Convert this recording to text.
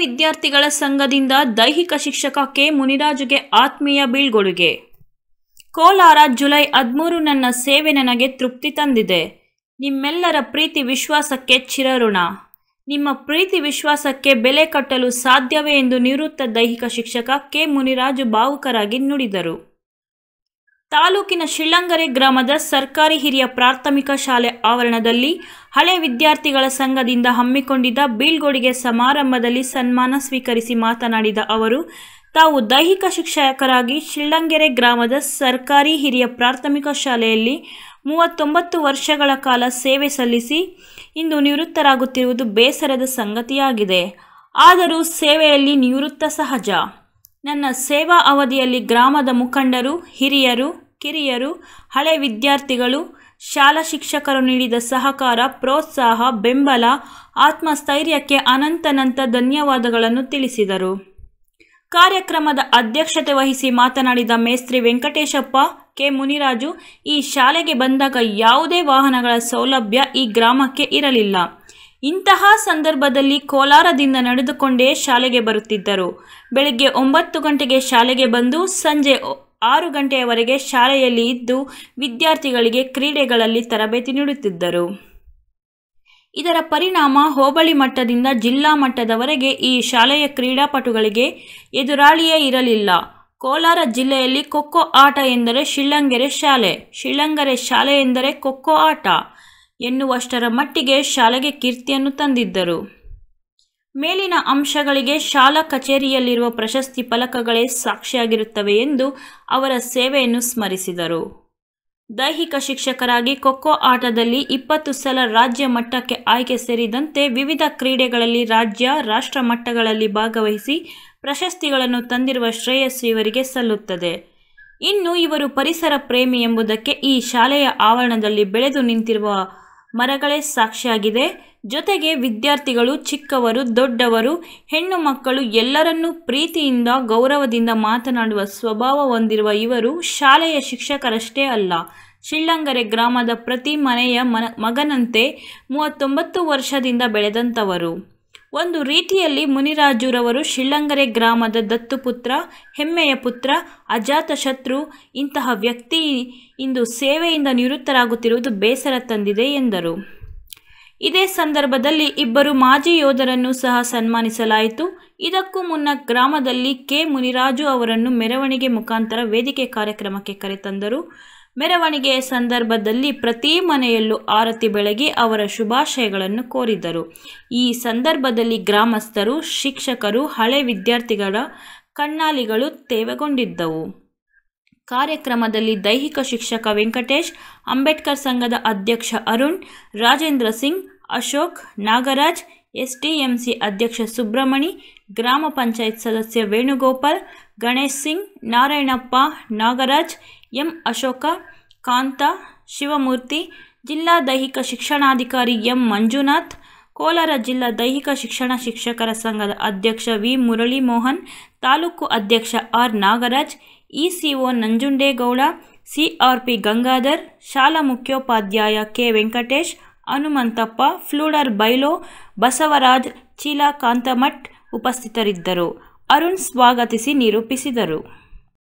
ವಿದ್ಯಾರ್ಥಿಗಳ ಸಂಘದಿಂದ ದೈಹಿಕ ಶಿಕ್ಷಕ ಕೆ ಮುನಿರಾಜುಗೆ ಆತ್ಮೀಯ ಬೀಳ್ಗೊಡುಗೆ ಕೋಲಾರ ಜುಲೈ ಹದಿಮೂರು ನನ್ನ ಸೇವೆ ನನಗೆ ತೃಪ್ತಿ ತಂದಿದೆ ನಿಮ್ಮೆಲ್ಲರ ಪ್ರೀತಿ ವಿಶ್ವಾಸಕ್ಕೆ ಚಿರಋಣ ನಿಮ್ಮ ಪ್ರೀತಿ ವಿಶ್ವಾಸಕ್ಕೆ ಬೆಲೆ ಕಟ್ಟಲು ಸಾಧ್ಯವೇ ಎಂದು ನಿವೃತ್ತ ದೈಹಿಕ ಶಿಕ್ಷಕ ಕೆ ಮುನಿರಾಜು ಭಾವುಕರಾಗಿ ನುಡಿದರು ತಾಲೂಕಿನ ಶಿಳ್ಳಂಗರೆ ಗ್ರಾಮದ ಸರ್ಕಾರಿ ಹಿರಿಯ ಪ್ರಾಥಮಿಕ ಶಾಲೆ ಆವರಣದಲ್ಲಿ ಹಳೆ ವಿದ್ಯಾರ್ಥಿಗಳ ಸಂಘದಿಂದ ಹಮ್ಮಿಕೊಂಡಿದ್ದ ಬೀಳ್ಗೊಡಿಗೆ ಸಮಾರಂಭದಲ್ಲಿ ಸನ್ಮಾನ ಸ್ವೀಕರಿಸಿ ಮಾತನಾಡಿದ ಅವರು ತಾವು ದೈಹಿಕ ಶಿಕ್ಷಕರಾಗಿ ಶಿಳ್ಳಂಗೆರೆ ಗ್ರಾಮದ ಸರ್ಕಾರಿ ಹಿರಿಯ ಪ್ರಾಥಮಿಕ ಶಾಲೆಯಲ್ಲಿ ಮೂವತ್ತೊಂಬತ್ತು ವರ್ಷಗಳ ಕಾಲ ಸೇವೆ ಸಲ್ಲಿಸಿ ಇಂದು ನಿವೃತ್ತರಾಗುತ್ತಿರುವುದು ಬೇಸರದ ಸಂಗತಿಯಾಗಿದೆ ಆದರೂ ಸೇವೆಯಲ್ಲಿ ನಿವೃತ್ತ ಸಹಜ ನನ್ನ ಸೇವಾ ಅವಧಿಯಲ್ಲಿ ಗ್ರಾಮದ ಮುಖಂಡರು ಹಿರಿಯರು ಕಿರಿಯರು ಹಳೆ ವಿದ್ಯಾರ್ಥಿಗಳು ಶಾಲಾ ಶಿಕ್ಷಕರು ನೀಡಿದ ಸಹಕಾರ ಪ್ರೋತ್ಸಾಹ ಬೆಂಬಲ ಆತ್ಮಸ್ಥೈರ್ಯಕ್ಕೆ ಅನಂತನಂತ ಧನ್ಯವಾದಗಳನ್ನು ತಿಳಿಸಿದರು ಕಾರ್ಯಕ್ರಮದ ಅಧ್ಯಕ್ಷತೆ ವಹಿಸಿ ಮಾತನಾಡಿದ ಮೇಸ್ತ್ರಿ ವೆಂಕಟೇಶಪ್ಪ ಕೆ ಮುನಿರಾಜು ಈ ಶಾಲೆಗೆ ಬಂದಾಗ ಯಾವುದೇ ವಾಹನಗಳ ಸೌಲಭ್ಯ ಈ ಗ್ರಾಮಕ್ಕೆ ಇರಲಿಲ್ಲ ಇಂತಹ ಸಂದರ್ಭದಲ್ಲಿ ಕೋಲಾರದಿಂದ ನಡೆದುಕೊಂಡೇ ಶಾಲೆಗೆ ಬರುತ್ತಿದ್ದರು ಬೆಳಗ್ಗೆ ಒಂಬತ್ತು ಗಂಟೆಗೆ ಶಾಲೆಗೆ ಬಂದು ಸಂಜೆ ಆರು ಗಂಟೆಯವರೆಗೆ ಶಾಲೆಯಲ್ಲಿ ಇದ್ದು ವಿದ್ಯಾರ್ಥಿಗಳಿಗೆ ಕ್ರೀಡೆಗಳಲ್ಲಿ ತರಬೇತಿ ನೀಡುತ್ತಿದ್ದರು ಇದರ ಪರಿಣಾಮ ಹೋಬಳಿ ಮಟ್ಟದಿಂದ ಜಿಲ್ಲಾ ಮಟ್ಟದವರೆಗೆ ಈ ಶಾಲೆಯ ಕ್ರೀಡಾಪಟುಗಳಿಗೆ ಎದುರಾಳಿಯೇ ಇರಲಿಲ್ಲ ಕೋಲಾರ ಜಿಲ್ಲೆಯಲ್ಲಿ ಖೋಖೋ ಆಟ ಎಂದರೆ ಶಿಳ್ಳಂಗೆರೆ ಶಾಲೆ ಶಿಳ್ಳಂಗೆರೆ ಶಾಲೆ ಎಂದರೆ ಖೋಖೋ ಆಟ ಎನ್ನುವಷ್ಟರ ಮಟ್ಟಿಗೆ ಶಾಲೆಗೆ ಕೀರ್ತಿಯನ್ನು ತಂದಿದ್ದರು ಮೇಲಿನ ಅಂಶಗಳಿಗೆ ಶಾಲಾ ಕಚೇರಿಯಲ್ಲಿರುವ ಪ್ರಶಸ್ತಿ ಫಲಕಗಳೇ ಸಾಕ್ಷಿಯಾಗಿರುತ್ತವೆ ಎಂದು ಅವರ ಸೇವೆಯನ್ನು ಸ್ಮರಿಸಿದರು ದೈಹಿಕ ಶಿಕ್ಷಕರಾಗಿ ಖೋಖೋ ಆಟದಲ್ಲಿ ಇಪ್ಪತ್ತು ಸಲ ರಾಜ್ಯ ಮಟ್ಟಕ್ಕೆ ಆಯ್ಕೆ ಸೇರಿದಂತೆ ವಿವಿಧ ಕ್ರೀಡೆಗಳಲ್ಲಿ ರಾಜ್ಯ ರಾಷ್ಟ್ರ ಮಟ್ಟಗಳಲ್ಲಿ ಭಾಗವಹಿಸಿ ಪ್ರಶಸ್ತಿಗಳನ್ನು ತಂದಿರುವ ಶ್ರೇಯಸ್ಸು ಇವರಿಗೆ ಸಲ್ಲುತ್ತದೆ ಇನ್ನು ಇವರು ಪರಿಸರ ಪ್ರೇಮಿ ಎಂಬುದಕ್ಕೆ ಈ ಶಾಲೆಯ ಆವರಣದಲ್ಲಿ ಬೆಳೆದು ನಿಂತಿರುವ ಮರಗಳೇ ಸಾಕ್ಷಿಯಾಗಿದೆ ಜೊತೆಗೆ ವಿದ್ಯಾರ್ಥಿಗಳು ಚಿಕ್ಕವರು ದೊಡ್ಡವರು ಹೆಣ್ಣು ಮಕ್ಕಳು ಎಲ್ಲರನ್ನೂ ಪ್ರೀತಿಯಿಂದ ಗೌರವದಿಂದ ಮಾತನಾಡುವ ಸ್ವಭಾವ ಹೊಂದಿರುವ ಇವರು ಶಾಲೆಯ ಶಿಕ್ಷಕರಷ್ಟೇ ಅಲ್ಲ ಶಿಳ್ಳಂಗರೆ ಗ್ರಾಮದ ಪ್ರತಿ ಮನೆಯ ಮನ ಮಗನಂತೆ ಮೂವತ್ತೊಂಬತ್ತು ವರ್ಷದಿಂದ ಬೆಳೆದಂಥವರು ಒಂದು ರೀತಿಯಲ್ಲಿ ಮುನಿರಾಜುರವರು ಶಿಳ್ಳಂಗರೆ ಗ್ರಾಮದ ದತ್ತುಪುತ್ರ ಹೆಮ್ಮೆಯ ಪುತ್ರ ಅಜಾತಶತ್ರು ಇಂತಹ ವ್ಯಕ್ತಿ ಇಂದು ಸೇವೆಯಿಂದ ನಿವೃತ್ತರಾಗುತ್ತಿರುವುದು ಬೇಸರ ತಂದಿದೆ ಎಂದರು ಇದೇ ಸಂದರ್ಭದಲ್ಲಿ ಇಬ್ಬರು ಮಾಜಿ ಯೋಧರನ್ನು ಸಹ ಸನ್ಮಾನಿಸಲಾಯಿತು ಇದಕ್ಕೂ ಮುನ್ನ ಗ್ರಾಮದಲ್ಲಿ ಕೆ ಮುನಿರಾಜು ಅವರನ್ನು ಮೆರವಣಿಗೆ ಮುಖಾಂತರ ವೇದಿಕೆ ಕಾರ್ಯಕ್ರಮಕ್ಕೆ ಕರೆತಂದರು ಮೆರವಣಿಗೆಯ ಸಂದರ್ಭದಲ್ಲಿ ಪ್ರತಿ ಮನೆಯಲ್ಲೂ ಆರತಿ ಬೆಳಗಿ ಅವರ ಶುಭಾಶಯಗಳನ್ನು ಕೋರಿದರು ಈ ಸಂದರ್ಭದಲ್ಲಿ ಗ್ರಾಮಸ್ಥರು ಶಿಕ್ಷಕರು ಹಳೆ ವಿದ್ಯಾರ್ಥಿಗಳ ಕಣ್ಣಾಲಿಗಳು ತೇವೆಗೊಂಡಿದ್ದವು ಕಾರ್ಯಕ್ರಮದಲ್ಲಿ ದೈಹಿಕ ಶಿಕ್ಷಕ ವೆಂಕಟೇಶ್ ಅಂಬೇಡ್ಕರ್ ಸಂಘದ ಅಧ್ಯಕ್ಷ ಅರುಣ್ ರಾಜೇಂದ್ರ ಸಿಂಗ್ ಅಶೋಕ್ ನಾಗರಾಜ್ ಎಸ್ಟಿಎಂಸಿ ಅಧ್ಯಕ್ಷ ಸುಬ್ರಹ್ಮಣಿ ಗ್ರಾಮ ಪಂಚಾಯತ್ ಸದಸ್ಯ ವೇಣುಗೋಪಾಲ್ ಗಣೇಶ್ ಸಿಂಗ್ ನಾರಾಯಣಪ್ಪ ನಾಗರಾಜ್ ಎಂ ಅಶೋಕ ಕಾಂತ ಶಿವಮೂರ್ತಿ ಜಿಲ್ಲಾ ದೈಹಿಕ ಶಿಕ್ಷಣಾಧಿಕಾರಿ ಎಂ ಮಂಜುನಾಥ್ ಕೋಲಾರ ಜಿಲ್ಲಾ ದೈಹಿಕ ಶಿಕ್ಷಣ ಶಿಕ್ಷಕರ ಸಂಘದ ಅಧ್ಯಕ್ಷ ವಿ ಮುರಳಿ ಮೋಹನ್ ತಾಲೂಕು ಅಧ್ಯಕ್ಷ R Nagaraj ECO Nanjundegowda CRP Gangadhar ಶಾಲಾ ಮುಖ್ಯೋಪಾಧ್ಯಾಯ ಕೆ ವೆಂಕಟೇಶ್ ಹನುಮಂತಪ್ಪ ಫ್ಲೂಡರ್ ಬೈಲೋ ಬಸವರಾಜ್ ಚೀಲಾ ಕಾಂತಮಠ್ ಉಪಸ್ಥಿತರಿದ್ದರು ಅರುಣ್ ಸ್ವಾಗತಿಸಿ ನಿರೂಪಿಸಿದರು